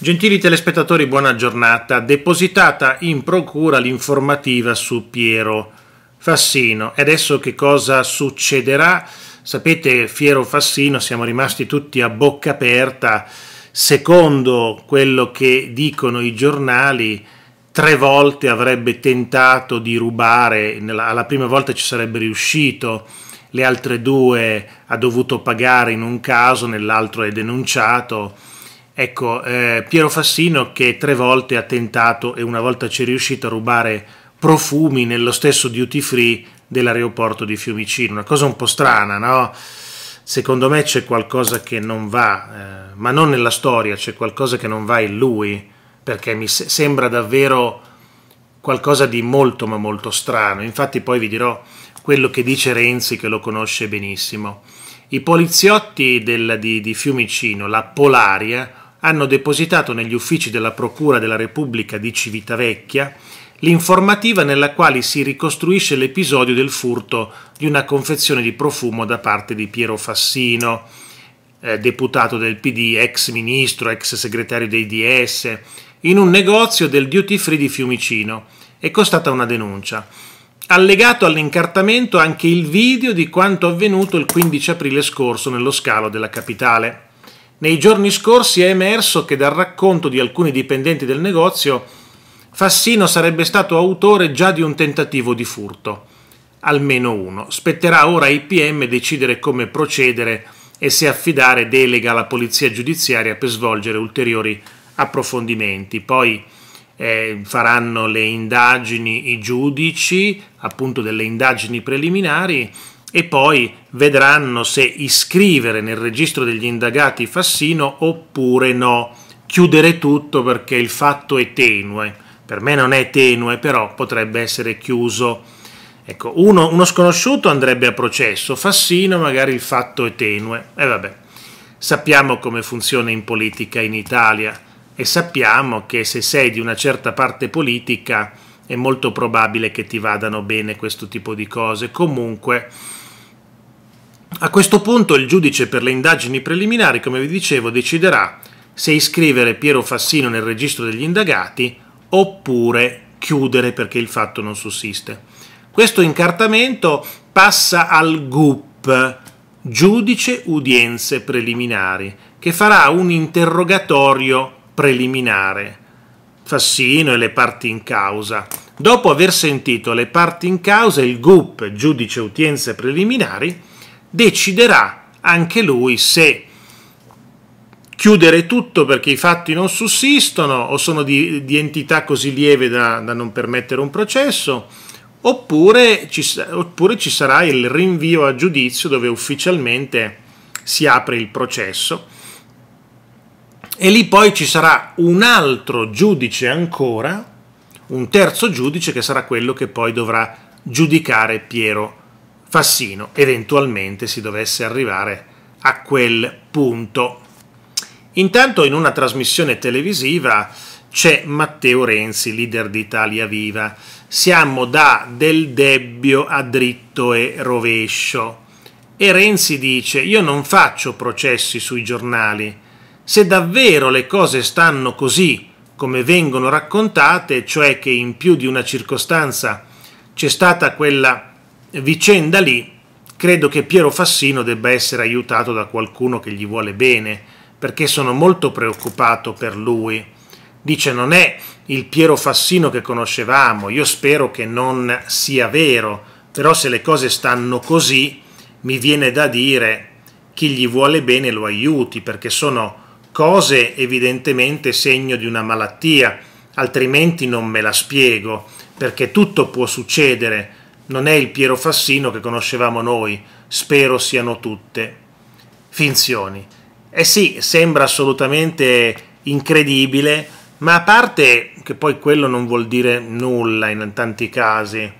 Gentili telespettatori, buona giornata. Depositata in procura l'informativa su Piero Fassino. E adesso che cosa succederà? Sapete, Fiero Fassino, siamo rimasti tutti a bocca aperta. Secondo quello che dicono i giornali, tre volte avrebbe tentato di rubare, alla prima volta ci sarebbe riuscito, le altre due ha dovuto pagare in un caso, nell'altro è denunciato Ecco, eh, Piero Fassino che tre volte ha tentato e una volta ci è riuscito a rubare profumi nello stesso duty free dell'aeroporto di Fiumicino, una cosa un po' strana, no? Secondo me c'è qualcosa che non va, eh, ma non nella storia, c'è qualcosa che non va in lui, perché mi se- sembra davvero qualcosa di molto ma molto strano. Infatti poi vi dirò quello che dice Renzi che lo conosce benissimo. I poliziotti del, di, di Fiumicino, la Polaria, hanno depositato negli uffici della Procura della Repubblica di Civitavecchia l'informativa nella quale si ricostruisce l'episodio del furto di una confezione di profumo da parte di Piero Fassino, eh, deputato del PD, ex ministro, ex segretario dei DS, in un negozio del duty free di Fiumicino. È costata una denuncia. Allegato all'incartamento anche il video di quanto avvenuto il 15 aprile scorso nello scalo della capitale. Nei giorni scorsi è emerso che dal racconto di alcuni dipendenti del negozio Fassino sarebbe stato autore già di un tentativo di furto, almeno uno. Spetterà ora ai PM decidere come procedere e se affidare delega alla polizia giudiziaria per svolgere ulteriori approfondimenti. Poi eh, faranno le indagini i giudici, appunto delle indagini preliminari e poi vedranno se iscrivere nel registro degli indagati Fassino oppure no. Chiudere tutto perché il fatto è tenue. Per me non è tenue, però potrebbe essere chiuso. Ecco, uno, uno sconosciuto andrebbe a processo, Fassino magari il fatto è tenue. E vabbè, sappiamo come funziona in politica in Italia e sappiamo che se sei di una certa parte politica è molto probabile che ti vadano bene questo tipo di cose. Comunque a questo punto il giudice per le indagini preliminari, come vi dicevo, deciderà se iscrivere Piero Fassino nel registro degli indagati oppure chiudere perché il fatto non sussiste. Questo incartamento passa al GUP, giudice udienze preliminari, che farà un interrogatorio preliminare. Fassino e le parti in causa. Dopo aver sentito le parti in causa, il GUP, giudice udienze preliminari, deciderà anche lui se chiudere tutto perché i fatti non sussistono o sono di, di entità così lieve da, da, non permettere un processo, oppure ci, oppure ci sarà il rinvio a giudizio dove ufficialmente si apre il processo e lì poi ci sarà un altro giudice ancora, un terzo giudice che sarà quello che poi dovrà giudicare Piero Fassino eventualmente si dovesse arrivare a quel punto. Intanto in una trasmissione televisiva c'è Matteo Renzi, leader di Italia Viva. Siamo da del debbio a dritto e rovescio. E Renzi dice io non faccio processi sui giornali. Se davvero le cose stanno così come vengono raccontate, cioè che in più di una circostanza c'è stata quella vicenda lì credo che Piero Fassino debba essere aiutato da qualcuno che gli vuole bene, perché sono molto preoccupato per lui. Dice non è il Piero Fassino che conoscevamo, io spero che non sia vero, però se le cose stanno così mi viene da dire chi gli vuole bene lo aiuti, perché sono cose evidentemente segno di una malattia, altrimenti non me la spiego, perché tutto può succedere, non è il Piero Fassino che conoscevamo noi, spero siano tutte finzioni. Eh sì, sembra assolutamente incredibile, ma a parte che poi quello non vuol dire nulla in tanti casi,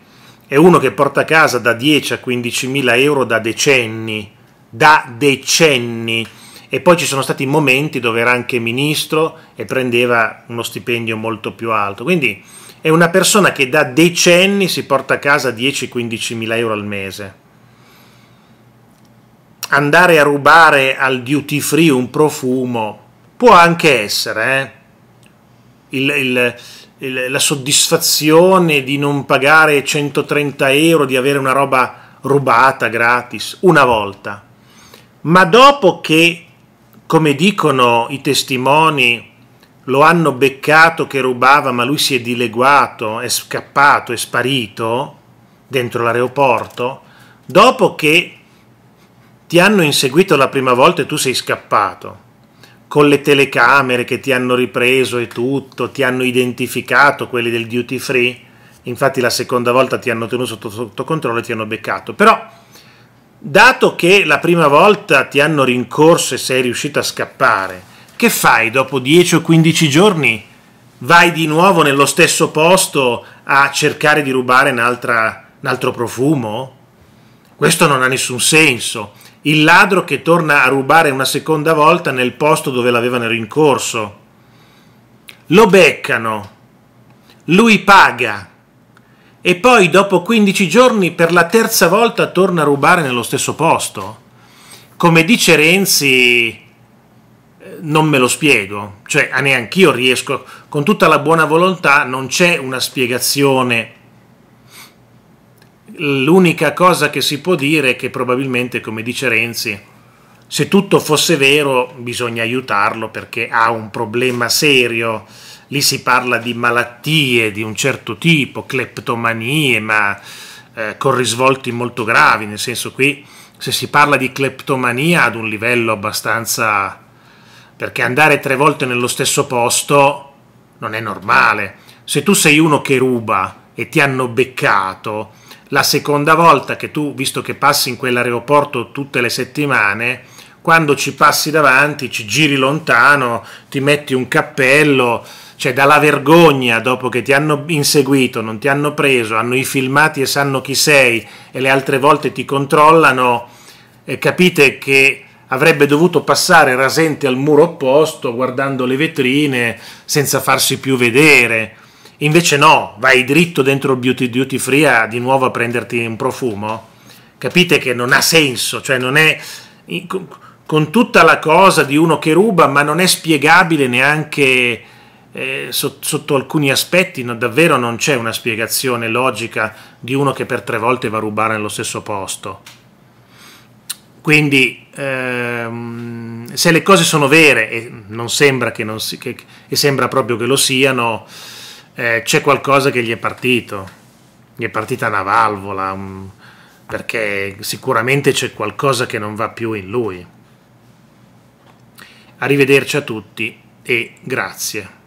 è uno che porta a casa da 10 a 15 mila euro da decenni, da decenni, e poi ci sono stati momenti dove era anche ministro e prendeva uno stipendio molto più alto, quindi è una persona che da decenni si porta a casa 10-15 mila euro al mese. Andare a rubare al duty free un profumo può anche essere eh? il, il, il, la soddisfazione di non pagare 130 euro, di avere una roba rubata gratis una volta. Ma dopo che, come dicono i testimoni, lo hanno beccato che rubava, ma lui si è dileguato, è scappato, è sparito dentro l'aeroporto, dopo che ti hanno inseguito la prima volta e tu sei scappato, con le telecamere che ti hanno ripreso e tutto, ti hanno identificato quelli del duty free, infatti la seconda volta ti hanno tenuto sotto, sotto controllo e ti hanno beccato, però dato che la prima volta ti hanno rincorso e sei riuscito a scappare, che fai dopo 10 o 15 giorni? Vai di nuovo nello stesso posto a cercare di rubare un altro profumo? Questo non ha nessun senso. Il ladro che torna a rubare una seconda volta nel posto dove l'avevano rincorso. Lo beccano. Lui paga. E poi dopo 15 giorni per la terza volta torna a rubare nello stesso posto. Come dice Renzi, non me lo spiego, cioè neanch'io riesco, con tutta la buona volontà non c'è una spiegazione. L'unica cosa che si può dire è che probabilmente, come dice Renzi, se tutto fosse vero bisogna aiutarlo perché ha un problema serio. Lì si parla di malattie di un certo tipo, cleptomanie, ma eh, con risvolti molto gravi, nel senso qui se si parla di cleptomania ad un livello abbastanza perché andare tre volte nello stesso posto non è normale. Se tu sei uno che ruba e ti hanno beccato, la seconda volta che tu, visto che passi in quell'aeroporto tutte le settimane, quando ci passi davanti, ci giri lontano, ti metti un cappello, cioè dalla vergogna dopo che ti hanno inseguito, non ti hanno preso, hanno i filmati e sanno chi sei e le altre volte ti controllano, eh, capite che avrebbe dovuto passare rasente al muro opposto guardando le vetrine senza farsi più vedere. Invece no, vai dritto dentro il beauty duty free a di nuovo a prenderti un profumo. Capite che non ha senso, cioè non è con tutta la cosa di uno che ruba, ma non è spiegabile neanche eh, sotto, sotto alcuni aspetti, no, davvero non c'è una spiegazione logica di uno che per tre volte va a rubare nello stesso posto. Quindi ehm, se le cose sono vere e non sembra che non si, che, e sembra proprio che lo siano, eh, c'è qualcosa che gli è partito, gli è partita una valvola, un, perché sicuramente c'è qualcosa che non va più in lui. Arrivederci a tutti e grazie.